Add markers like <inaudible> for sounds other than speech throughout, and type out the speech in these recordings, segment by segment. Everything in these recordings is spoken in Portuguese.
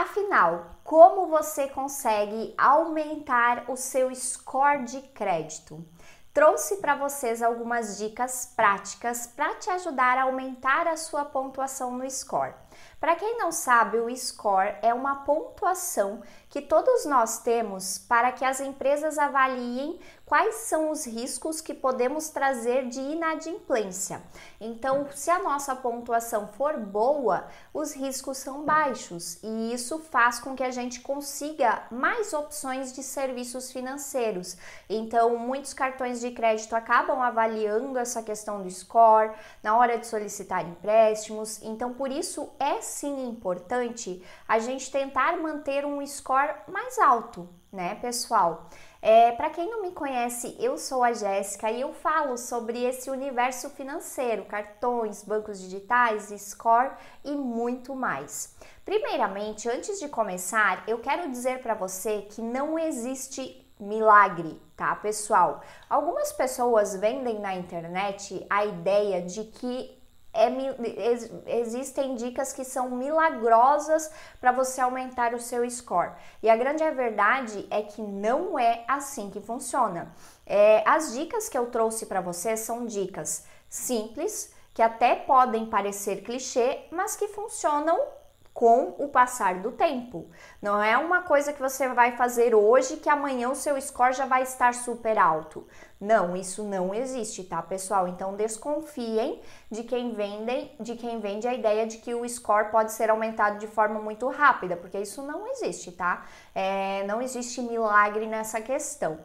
Afinal, como você consegue aumentar o seu score de crédito? Trouxe para vocês algumas dicas práticas para te ajudar a aumentar a sua pontuação no score. Para quem não sabe, o score é uma pontuação que todos nós temos para que as empresas avaliem quais são os riscos que podemos trazer de inadimplência. Então, se a nossa pontuação for boa, os riscos são baixos e isso faz com que a gente consiga mais opções de serviços financeiros. Então, muitos cartões de crédito acabam avaliando essa questão do score na hora de solicitar empréstimos. Então, por isso é sim importante a gente tentar manter um score mais alto, né, pessoal? É, para quem não me conhece, eu sou a Jéssica e eu falo sobre esse universo financeiro, cartões, bancos digitais, score e muito mais. Primeiramente, antes de começar, eu quero dizer para você que não existe milagre, tá, pessoal? Algumas pessoas vendem na internet a ideia de que é, existem dicas que são milagrosas para você aumentar o seu score. E a grande verdade é que não é assim que funciona. É, as dicas que eu trouxe para você são dicas simples, que até podem parecer clichê, mas que funcionam com o passar do tempo. Não é uma coisa que você vai fazer hoje que amanhã o seu score já vai estar super alto. Não, isso não existe, tá, pessoal? Então desconfiem de quem vendem, de quem vende a ideia de que o score pode ser aumentado de forma muito rápida, porque isso não existe, tá? É, não existe milagre nessa questão.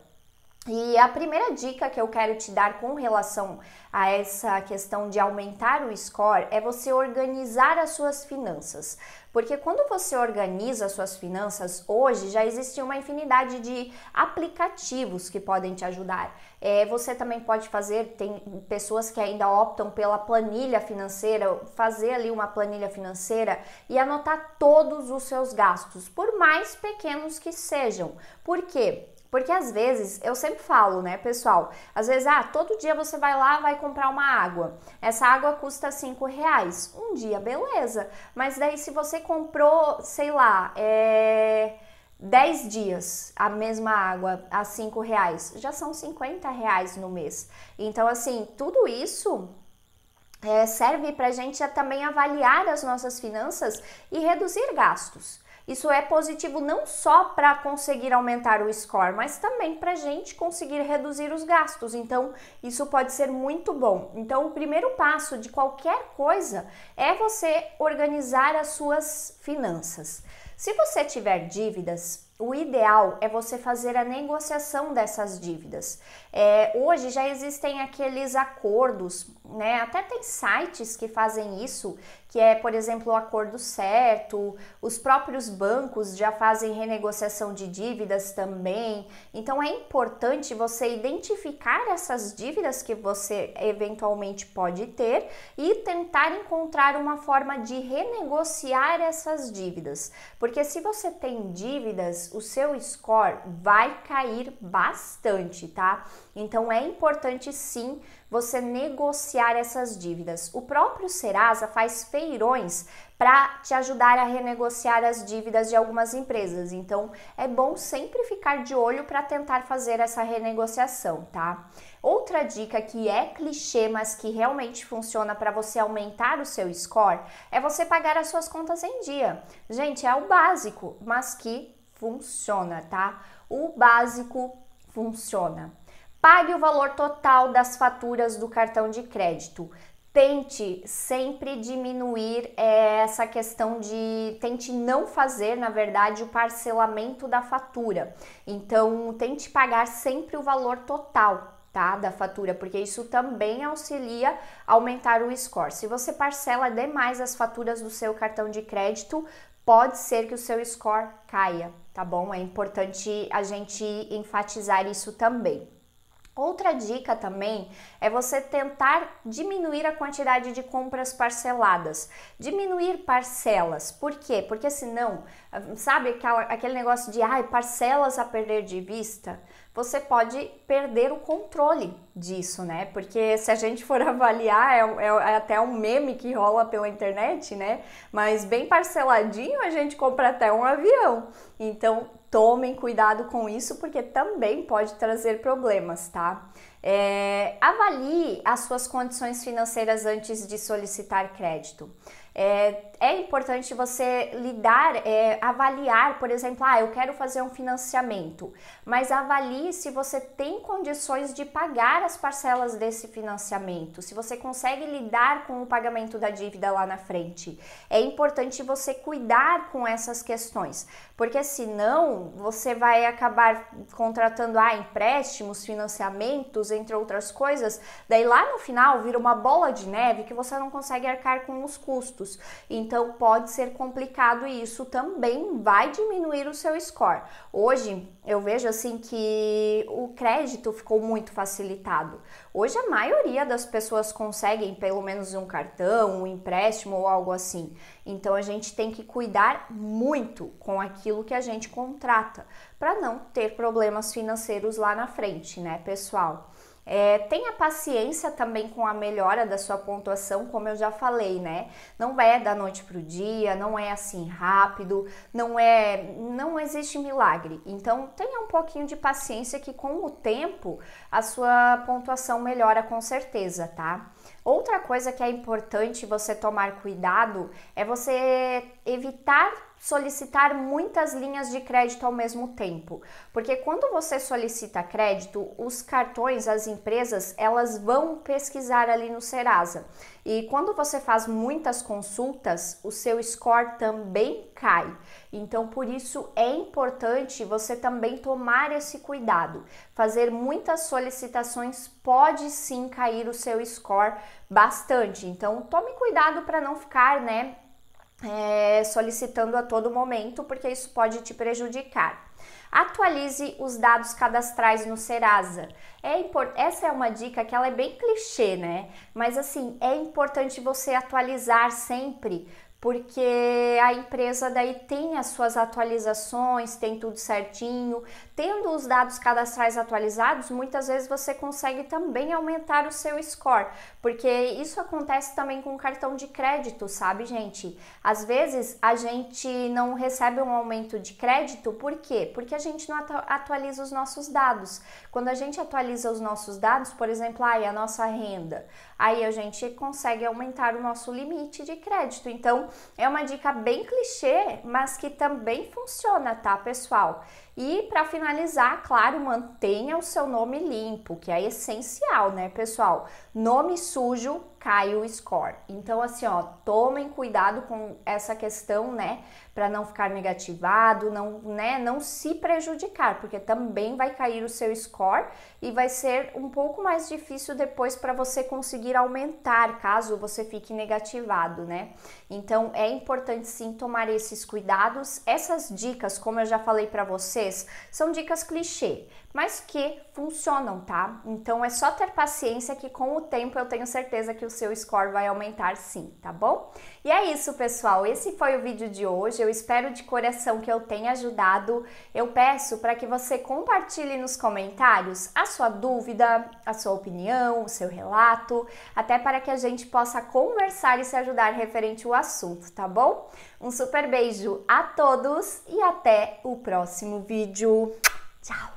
E a primeira dica que eu quero te dar com relação a essa questão de aumentar o score é você organizar as suas finanças. Porque quando você organiza suas finanças hoje, já existe uma infinidade de aplicativos que podem te ajudar. É, você também pode fazer, tem pessoas que ainda optam pela planilha financeira, fazer ali uma planilha financeira e anotar todos os seus gastos, por mais pequenos que sejam. Por quê? Porque às vezes, eu sempre falo, né, pessoal, às vezes, ah, todo dia você vai lá, vai comprar uma água. Essa água custa 5 reais. Um dia, beleza. Mas daí se você comprou, sei lá, é... 10 dias a mesma água a 5 reais, já são 50 reais no mês. Então, assim, tudo isso é, serve para a gente também avaliar as nossas finanças e reduzir gastos. Isso é positivo não só para conseguir aumentar o score, mas também para a gente conseguir reduzir os gastos. Então, isso pode ser muito bom. Então, o primeiro passo de qualquer coisa é você organizar as suas finanças. Se você tiver dívidas, o ideal é você fazer a negociação dessas dívidas. É, hoje já existem aqueles acordos, né? Até tem sites que fazem isso, que é, por exemplo, o acordo certo, os próprios bancos já fazem renegociação de dívidas também. Então é importante você identificar essas dívidas que você eventualmente pode ter e tentar encontrar uma forma de renegociar essas dívidas. Porque se você tem dívidas, o seu score vai cair bastante, tá? Então é importante sim você negociar essas dívidas. O próprio Serasa faz feito feirões para te ajudar a renegociar as dívidas de algumas empresas. Então, é bom sempre ficar de olho para tentar fazer essa renegociação, tá? Outra dica que é clichê, mas que realmente funciona para você aumentar o seu score, é você pagar as suas contas em dia. Gente, é o básico, mas que funciona, tá? O básico funciona. Pague o valor total das faturas do cartão de crédito tente sempre diminuir é, essa questão de tente não fazer, na verdade, o parcelamento da fatura. Então, tente pagar sempre o valor total. Tá, da fatura, porque isso também auxilia a aumentar o score. Se você parcela demais as faturas do seu cartão de crédito, pode ser que o seu score caia, tá bom? É importante a gente enfatizar isso também. Outra dica também é você tentar diminuir a quantidade de compras parceladas. Diminuir parcelas. Por quê? Porque senão, sabe aquele negócio de ah, parcelas a perder de vista? Você pode perder o controle disso, né? Porque se a gente for <laughs> avaliar, é, é, é até um meme que rola pela internet, né? Mas bem parceladinho a gente compra até um avião. Então, tomem cuidado com isso, porque também pode trazer problemas, tá? É, avalie as suas condições financeiras antes de solicitar crédito. É, é importante você lidar, é, avaliar, por exemplo, ah, eu quero fazer um financiamento, mas avalie se você tem condições de pagar as parcelas desse financiamento, se você consegue lidar com o pagamento da dívida lá na frente. É importante você cuidar com essas questões, porque senão você vai acabar contratando ah, empréstimos, financiamentos, entre outras coisas, daí lá no final vira uma bola de neve que você não consegue arcar com os custos. Então, então pode ser complicado e isso também vai diminuir o seu score. Hoje eu vejo assim que o crédito ficou muito facilitado. Hoje a maioria das pessoas conseguem pelo menos um cartão, um empréstimo ou algo assim. Então a gente tem que cuidar muito com aquilo que a gente contrata para não ter problemas financeiros lá na frente, né, pessoal? É, tenha paciência também com a melhora da sua pontuação, como eu já falei, né? Não é da noite para o dia, não é assim rápido, não é, não existe milagre. Então tenha um pouquinho de paciência que com o tempo a sua pontuação melhora com certeza, tá? Outra coisa que é importante você tomar cuidado é você evitar solicitar muitas linhas de crédito ao mesmo tempo, porque quando você solicita crédito, os cartões, as empresas, elas vão pesquisar ali no Serasa. E quando você faz muitas consultas, o seu score também cai. Então, por isso é importante você também tomar esse cuidado. Fazer muitas solicitações pode sim cair o seu score bastante. Então, tome cuidado para não ficar, né, é, solicitando a todo momento, porque isso pode te prejudicar. Atualize os dados cadastrais no Serasa. É import... Essa é uma dica que ela é bem clichê, né? Mas assim, é importante você atualizar sempre, porque a empresa daí tem as suas atualizações, tem tudo certinho. Tendo os dados cadastrais atualizados, muitas vezes você consegue também aumentar o seu score, porque isso acontece também com o cartão de crédito, sabe, gente? Às vezes a gente não recebe um aumento de crédito, por quê? Porque a gente não atualiza os nossos dados. Quando a gente atualiza os nossos dados, por exemplo, aí a nossa renda, aí a gente consegue aumentar o nosso limite de crédito. Então, é uma dica bem clichê, mas que também funciona, tá, pessoal? E para finalizar, claro, mantenha o seu nome limpo, que é essencial, né, pessoal? Nome sujo cai o score. Então, assim, ó, tomem cuidado com essa questão, né? Para não ficar negativado, não, né? Não se prejudicar, porque também vai cair o seu score e vai ser um pouco mais difícil depois para você conseguir aumentar, caso você fique negativado, né? Então, é importante sim tomar esses cuidados. Essas dicas, como eu já falei para vocês, são dicas clichê, mas que funcionam, tá? Então, é só ter paciência que com o tempo eu tenho certeza que o seu score vai aumentar sim, tá bom? E é isso, pessoal. Esse foi o vídeo de hoje. Eu espero de coração que eu tenha ajudado. Eu peço para que você compartilhe nos comentários a sua dúvida, a sua opinião, o seu relato, até para que a gente possa conversar e se ajudar referente ao assunto, tá bom? Um super beijo a todos e até o próximo vídeo. Tchau!